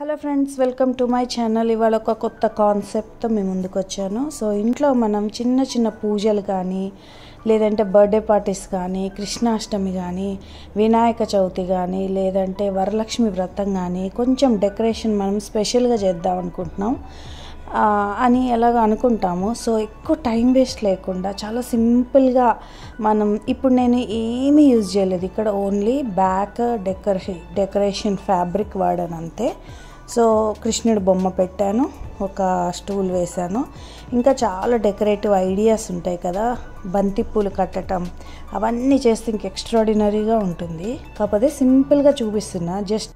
hello friends welcome to my channel ఇవాళ ఒక కొత్త కాన్సెప్ట్తో మేము ముందుకు వచ్చాను సో ఇంట్లో మనం చిన్న చిన్న పూజలు కానీ లేదంటే బర్త్డే పార్టీస్ కానీ కృష్ణాష్టమి కానీ వినాయక చవితి కానీ లేదంటే వరలక్ష్మి వ్రతం కానీ కొంచెం డెకరేషన్ మనం స్పెషల్గా చేద్దాం అనుకుంటున్నాం అని ఎలాగ అనుకుంటాము సో ఎక్కువ టైం వేస్ట్ లేకుండా చాలా సింపుల్గా మనం ఇప్పుడు నేను ఏమీ యూజ్ చేయలేదు ఇక్కడ only back decoration decoration fabric వాడాను అంతే సో కృష్ణుడు బొమ్మ పెట్టాను ఒక స్టూల్ వేశాను ఇంకా చాలా డెకరేటివ్ ఐడియాస్ ఉంటాయి కదా బంతి పూలు కట్టడం అవన్నీ చేస్తే ఇంక ఎక్స్ట్రాడినరీగా ఉంటుంది కాకపోతే సింపుల్గా చూపిస్తున్నా జస్ట్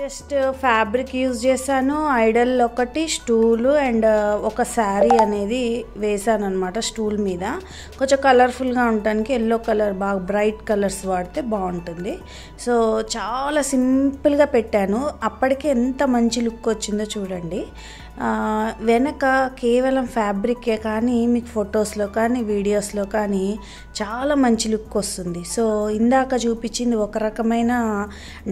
జస్ట్ ఫ్యాబ్రిక్ యూజ్ చేశాను ఐడల్ ఒకటి స్టూలు అండ్ ఒక శారీ అనేది వేసాను అనమాట స్టూల్ మీద కొంచెం కలర్ఫుల్గా ఉండటానికి ఎల్లో కలర్ బాగా బ్రైట్ కలర్స్ వాడితే బాగుంటుంది సో చాలా సింపుల్గా పెట్టాను అప్పటికే ఎంత మంచి లుక్ వచ్చిందో చూడండి వెనక కేవలం ఫ్యాబ్రికే కానీ మీకు ఫొటోస్లో కానీ వీడియోస్లో కానీ చాలా మంచి లుక్ వస్తుంది సో ఇందాక చూపించింది ఒక రకమైన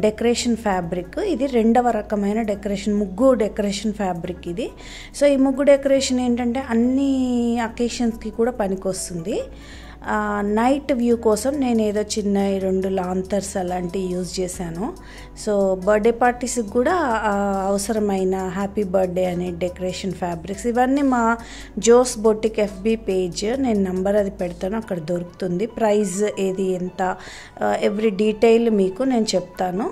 డెకరేషన్ ఫ్యాబ్రిక్ ఇది రెండవ రకమైన డెకరేషన్ ముగ్గు డెకరేషన్ ఫ్యాబ్రిక్ ఇది సో ఈ ముగ్గు డెకరేషన్ ఏంటంటే అన్ని అకేషన్స్కి కూడా పనికొస్తుంది నైట్ వ్యూ కోసం నేను ఏదో చిన్న రెండు లాంతర్స్ అలాంటివి యూజ్ చేశాను సో బర్త్డే పార్టీస్కి కూడా అవసరమైన హ్యాపీ బర్త్డే అనే డెకరేషన్ ఫ్యాబ్రిక్స్ ఇవన్నీ మా జోస్ బొటిక్ ఎఫ్బి పేజ్ నేను నంబర్ అది పెడతాను అక్కడ దొరుకుతుంది ప్రైజ్ ఏది ఎంత ఎవ్రీ డీటెయిల్ మీకు నేను చెప్తాను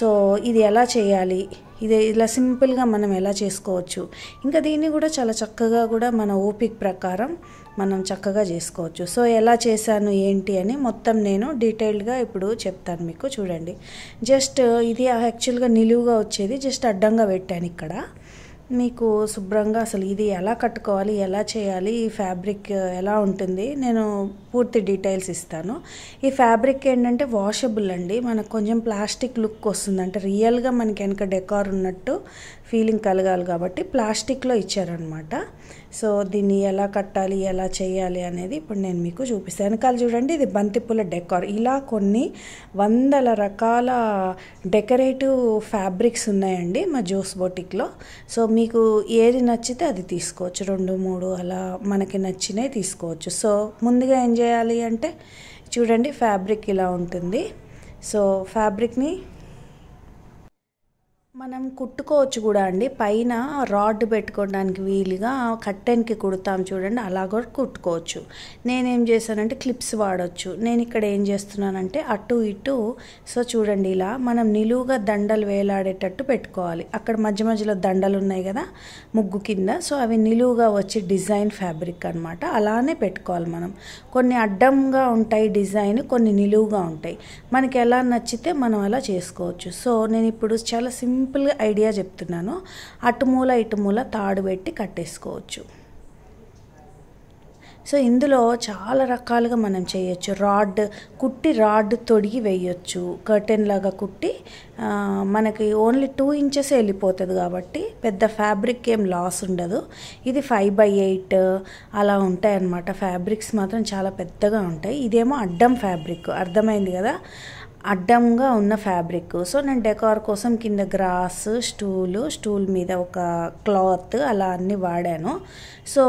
సో ఇది ఎలా చేయాలి ఇది ఇలా సింపుల్గా మనం ఎలా చేసుకోవచ్చు ఇంకా దీన్ని కూడా చాలా చక్కగా కూడా మన ఓపిక ప్రకారం మనం చక్కగా చేసుకోవచ్చు సో ఎలా చేశాను ఏంటి అని మొత్తం నేను డీటెయిల్డ్గా ఇప్పుడు చెప్తాను మీకు చూడండి జస్ట్ ఇది యాక్చువల్గా నిలువుగా వచ్చేది జస్ట్ అడ్డంగా పెట్టాను ఇక్కడ మీకు శుభ్రంగా అసలు ఇది ఎలా కట్టుకోవాలి ఎలా చేయాలి ఈ ఫ్యాబ్రిక్ ఎలా ఉంటుంది నేను పూర్తి డీటెయిల్స్ ఇస్తాను ఈ ఫ్యాబ్రిక్ ఏంటంటే వాషబుల్ అండి మనకు కొంచెం ప్లాస్టిక్ లుక్ వస్తుంది అంటే రియల్గా మనకి వెనక డెకార్ ఉన్నట్టు ఫీలింగ్ కలగాలి కాబట్టి ప్లాస్టిక్లో ఇచ్చారనమాట సో దీన్ని ఎలా కట్టాలి ఎలా చేయాలి అనేది ఇప్పుడు నేను మీకు చూపిస్తాను వెనకాల చూడండి ఇది బంతిపూల డెకార్ ఇలా కొన్ని వందల రకాల డెకరేటివ్ ఫ్యాబ్రిక్స్ ఉన్నాయండి మా జ్యూస్ బొటిక్లో సో మీకు ఏది నచ్చితే అది తీసుకోవచ్చు రెండు మూడు అలా మనకి నచ్చినవి తీసుకోవచ్చు సో ముందుగా ఏం చేయాలి అంటే చూడండి ఫ్యాబ్రిక్ ఇలా ఉంటుంది సో ఫ్యాబ్రిక్ని మనం కుట్టుకోవచ్చు కూడా అండి పైన రాడ్ పెట్టుకోవడానికి వీలుగా కట్టెన్కి కుడతాం చూడండి అలా కూడా కుట్టుకోవచ్చు నేనేం చేశానంటే క్లిప్స్ వాడచ్చు నేను ఇక్కడ ఏం చేస్తున్నానంటే అటు ఇటు సో చూడండి ఇలా మనం నిలువుగా దండలు వేలాడేటట్టు పెట్టుకోవాలి అక్కడ మధ్య మధ్యలో దండలు ఉన్నాయి కదా ముగ్గు కింద సో అవి నిలువుగా వచ్చి డిజైన్ ఫ్యాబ్రిక్ అనమాట అలానే పెట్టుకోవాలి మనం కొన్ని అడ్డంగా ఉంటాయి డిజైన్ కొన్ని నిలువుగా ఉంటాయి మనకి ఎలా నచ్చితే మనం అలా చేసుకోవచ్చు సో నేను ఇప్పుడు చాలా సింపుల్ సింపుల్ ఐడియా చెప్తున్నాను అటు మూల ఇటు మూల తాడు పెట్టి కట్టేసుకోవచ్చు సో ఇందులో చాలా రకాలుగా మనం చేయొచ్చు రాడ్ కుట్టి రాడ్ తొడిగి వేయొచ్చు కర్టెన్ లాగా కుట్టి మనకి ఓన్లీ టూ ఇంచెస్ వెళ్ళిపోతుంది కాబట్టి పెద్ద ఫ్యాబ్రిక్ ఏం లాస్ ఉండదు ఇది ఫైవ్ బై ఎయిట్ అలా ఉంటాయి అన్నమాట ఫ్యాబ్రిక్స్ మాత్రం చాలా పెద్దగా ఉంటాయి ఇదేమో అడ్డం ఫ్యాబ్రిక్ అర్థమైంది కదా అడ్డంగా ఉన్న ఫ్యాబ్రిక్ సో నేను డెకార్ కోసం కింద గ్రాస్ స్టూలు స్టూల్ మీద ఒక క్లాత్ అలా అన్ని వాడాను సో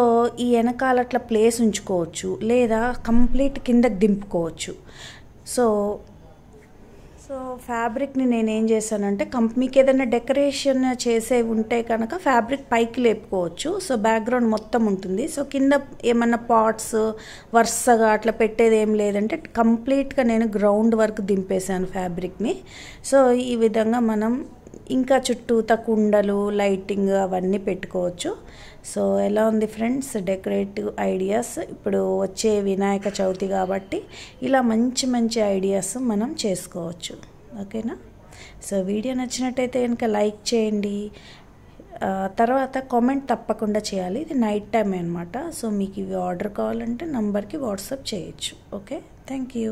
ఈ వెనకాల అట్లా ప్లేస్ ఉంచుకోవచ్చు లేదా కంప్లీట్ కిందకి దింపుకోవచ్చు సో సో ఫ్యాబ్రిక్ని నేను ఏం చేశానంటే కంపెనీకి ఏదైనా డెకరేషన్ చేసే ఉంటే కనుక ఫ్యాబ్రిక్ పైకి లేపుకోవచ్చు సో బ్యాక్గ్రౌండ్ మొత్తం ఉంటుంది సో కింద ఏమన్నా పాట్స్ వరుసగా అట్లా పెట్టేది ఏం లేదంటే కంప్లీట్గా నేను గ్రౌండ్ వర్క్ దింపేశాను ఫ్యాబ్రిక్ని సో ఈ విధంగా మనం ఇంకా చుట్టూత కుండలు లైటింగ్ అవన్నీ పెట్టుకోవచ్చు సో ఎలా ఉంది ఫ్రెండ్స్ డెకరేటివ్ ఐడియాస్ ఇప్పుడు వచ్చే వినాయక చవితి కాబట్టి ఇలా మంచి మంచి ఐడియాస్ మనం చేసుకోవచ్చు ఓకేనా సో వీడియో నచ్చినట్టయితే కనుక లైక్ చేయండి తర్వాత కామెంట్ తప్పకుండా చేయాలి ఇది నైట్ టైం అనమాట సో మీకు ఇవి ఆర్డర్ కావాలంటే నంబర్కి వాట్సాప్ చేయొచ్చు ఓకే థ్యాంక్ యూ